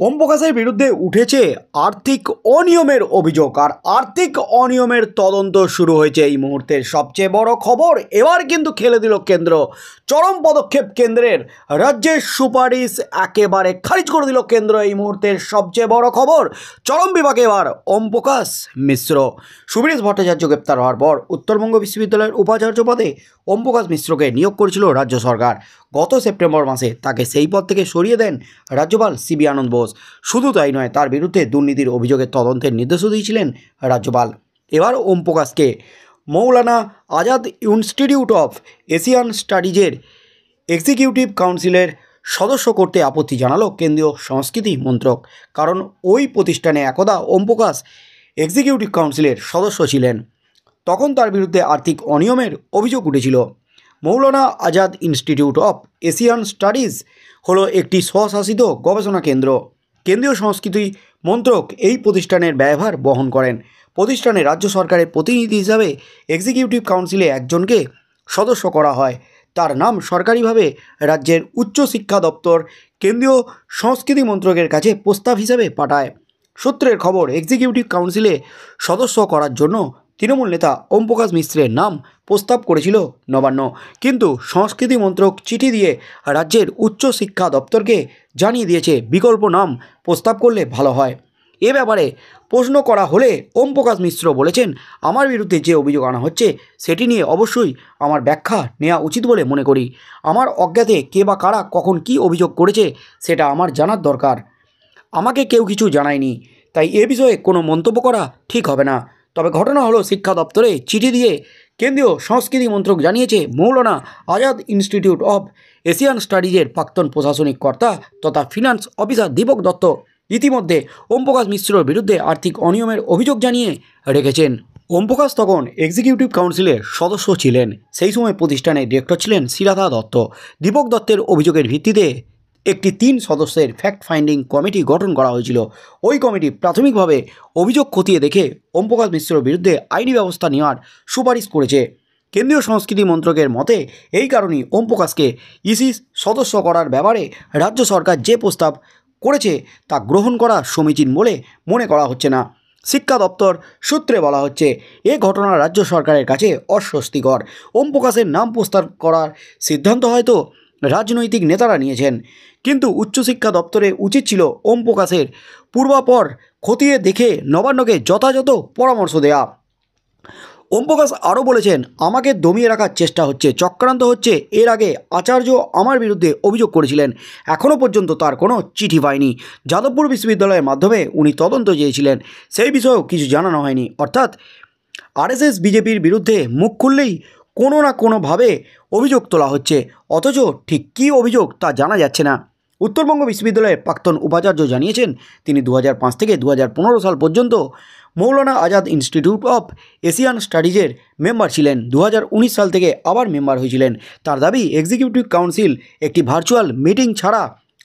পম্পকাশের বিরুদ্ধে উঠেছে আর্থিক অনিয়মের অভিযোগ আর আর্থিক অনিয়মের তদন্ত শুরু হয়েছে এই মুহূর্তের সবচেয়ে বড় খবর এবার কিন্তু খেলে দিল কেন্দ্র চরম পদক্ষেপ কেন্দ্রের রাজ্যের সুপারিশ একেবারে খারিজ করে দিল কেন্দ্র এই মুহূর্তের সবচেয়ে বড় খবর চরম বিভাগে এবার ওমপ্রকাশ মিশ্র সুবীরেশ ভট্টাচার্য গ্রেপ্তার হওয়ার পর উত্তরবঙ্গ বিশ্ববিদ্যালয়ের উপাচার্য পদে ওমপ্রকাশ মিশ্রকে নিয়োগ করেছিল রাজ্য সরকার গত সেপ্টেম্বর মাসে তাকে সেই পদ থেকে সরিয়ে দেন রাজ্যপাল সিবি আনন্দ বোস শুধু তাই নয় তার বিরুদ্ধে দুর্নীতির অভিযোগে তদন্তের নির্দেশও দিয়েছিলেন রাজ্যপাল এবার ওম প্রকাশকে Maulana Azad institute of Asian স্টাডিজের এক্সিকিউটিভ কাউন্সিলের সদস্য করতে আপত্তি জানালো কেন্দ্রীয় সংস্কৃতি মন্ত্রক কারণ ওই প্রতিষ্ঠানে একদা ওম প্রকাশ এক্সিকিউটিভ কাউন্সিলের সদস্য ছিলেন তখন তার বিরুদ্ধে আর্থিক অনিয়মের অভিযোগ উঠেছিল Maulana Azad institute of Asian studies হলো একটি স্বশাসিত গবেষণা কেন্দ্র কেন্দ্রীয় সংস্কৃতি মন্ত্রক এই প্রতিষ্ঠানের ব্যয়ভার বহন করেন প্রতিষ্ঠানে রাজ্য সরকারের প্রতিনিধি হিসাবে এক্সিকিউটিভ কাউন্সিলে একজনকে সদস্য করা হয় তার নাম সরকারিভাবে রাজ্যের উচ্চ শিক্ষা দপ্তর কেন্দ্রীয় সংস্কৃতি মন্ত্রকের কাছে প্রস্তাব হিসাবে পাঠায় সূত্রের খবর এক্সিকিউটিভ কাউন্সিলে সদস্য করার জন্য তৃণমূল নেতা ওমপ্রকাশ মিশ্রের নাম প্রস্তাব করেছিল নবান্ন কিন্তু সংস্কৃতি মন্ত্রক চিঠি দিয়ে রাজ্যের উচ্চ শিক্ষা দপ্তরকে জানিয়ে দিয়েছে বিকল্প নাম প্রস্তাব করলে ভালো হয় এ ব্যাপারে প্রশ্ন করা হলে ওম প্রকাশ মিশ্র বলেছেন আমার বিরুদ্ধে যে অভিযোগ আনা হচ্ছে সেটি নিয়ে অবশ্যই আমার ব্যাখ্যা নেওয়া উচিত বলে মনে করি আমার অজ্ঞাতে কে বা কারা কখন কি অভিযোগ করেছে সেটা আমার জানার দরকার আমাকে কেউ কিছু জানায়নি তাই এ বিষয়ে কোনো মন্তব্য করা ঠিক হবে না তবে ঘটনা হলো শিক্ষা দপ্তরে চিঠি দিয়ে কেন্দ্রীয় সংস্কৃতি মন্ত্রক জানিয়েছে Maulana Azad institute of Asian স্টাডিজের প্রাক্তন প্রশাসনিক কর্তা তথা ফিনান্স অফিসার দীপক দত্ত ইতিমধ্যে ওমপ্রকাশ মিশ্রর বিরুদ্ধে আর্থিক অনিয়মের অভিযোগ জানিয়ে রেখেছেন ওমপ্রকাশ তখন এক্সিকিউটিভ কাউন্সিলের সদস্য ছিলেন সেই সময় প্রতিষ্ঠানের ডিরেক্টর ছিলেন শিরাধা দত্ত দীপক দত্তের অভিযোগের ভিত্তিতে একটি তিন সদস্যের ফ্যাক্ট ফাইন্ডিং কমিটি গঠন করা হয়েছিল ওই কমিটি প্রাথমিকভাবে অভিযোগ খতিয়ে দেখে ওমপ্রকাশ মিশ্রর বিরুদ্ধে আইনি ব্যবস্থা নেওয়ার সুপারিশ করেছে কেন্দ্রীয় সংস্কৃতি মন্ত্রকের মতে এই কারণেই ওমপ্রকাশকে ইসি সদস্য করার ব্যাপারে রাজ্য সরকার যে প্রস্তাব করেছে তা গ্রহণ করা সমীচীন বলে মনে করা হচ্ছে না শিক্ষা দপ্তর সূত্রে বলা হচ্ছে এ ঘটনা রাজ্য সরকারের কাছে অস্বস্তিকর ওম প্রকাশের নাম প্রস্তাব করার সিদ্ধান্ত হয়তো রাজনৈতিক নেতারা নিয়েছেন কিন্তু উচ্চশিক্ষা দপ্তরে উচিত ছিল ওম প্রকাশের পূর্বাপর খতিয়ে দেখে নবান্নকে যথাযথ পরামর্শ দেয়া ওম প্রকাশ আরও বলেছেন আমাকে দমিয়ে রাখার চেষ্টা হচ্ছে চক্রান্ত হচ্ছে এর আগে আচার্য আমার বিরুদ্ধে অভিযোগ করেছিলেন এখনও পর্যন্ত তার কোনো চিঠি পায়নি যাদবপুর বিশ্ববিদ্যালয়ের মাধ্যমে উনি তদন্ত চেয়েছিলেন সেই বিষয়েও কিছু জানানো হয়নি অর্থাৎ আরএসএস বিজেপির বিরুদ্ধে মুখ খুললেই কোনো না কোনোভাবে অভিযোগ তোলা হচ্ছে অথচ ঠিক কী অভিযোগ তা জানা যাচ্ছে না উত্তরবঙ্গ বিশ্ববিদ্যালয়ের প্রাক্তন উপাচার্য জানিয়েছেন তিনি দু থেকে দু সাল পর্যন্ত Maulana Azad institute of Asian স্টাডিজের মেম্বার ছিলেন দু সাল থেকে আবার মেম্বার হয়েছিলেন তার দাবি এক্সিকিউটিভ কাউন্সিল একটি ভার্চুয়াল মিটিং ছাড়া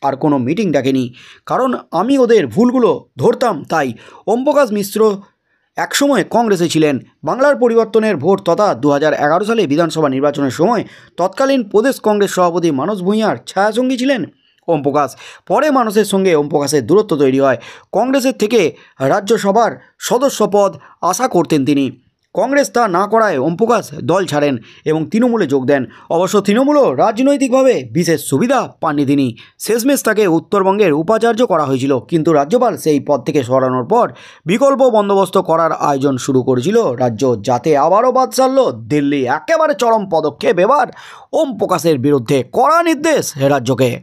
আর কোনো মিটিং ডাকেনি কারণ আমি ওদের ভুলগুলো ধরতাম তাই ওমপ্রকাশ মিশ্র একসময় কংগ্রেসে ছিলেন বাংলার পরিবর্তনের ভোট তথা দু হাজার সালে বিধানসভা নির্বাচনের সময় তৎকালীন প্রদেশ কংগ্রেস সভাপতি মানস ভূঁইয়ার ছায়াসঙ্গী ছিলেন ওম প্রকাশ পরে মানুষের সঙ্গে ওম প্রকাশের দূরত্ব তৈরি হয় কংগ্রেসের থেকে রাজ্যসভার সদস্য পদ আশা করতেন তিনি কংগ্রেস তা না করায় ওমপ্রকাশ দল ছাড়েন এবং তৃণমূলে যোগ দেন অবশ্য তৃণমূলও রাজনৈতিকভাবে বিশেষ সুবিধা পাননি তিনি শেষমেশ তাকে উত্তরবঙ্গের উপাচার্য করা হয়েছিল কিন্তু রাজ্যপাল সেই পদ থেকে সরানোর পর বিকল্প বন্দোবস্ত করার আয়োজন শুরু করেছিল রাজ্য যাতে আবারও বাদ সারল দিল্লি একেবারে চরম পদক্ষেপ এবার ওম প্রকাশের বিরুদ্ধে কড়া নির্দেশ রাজ্যকে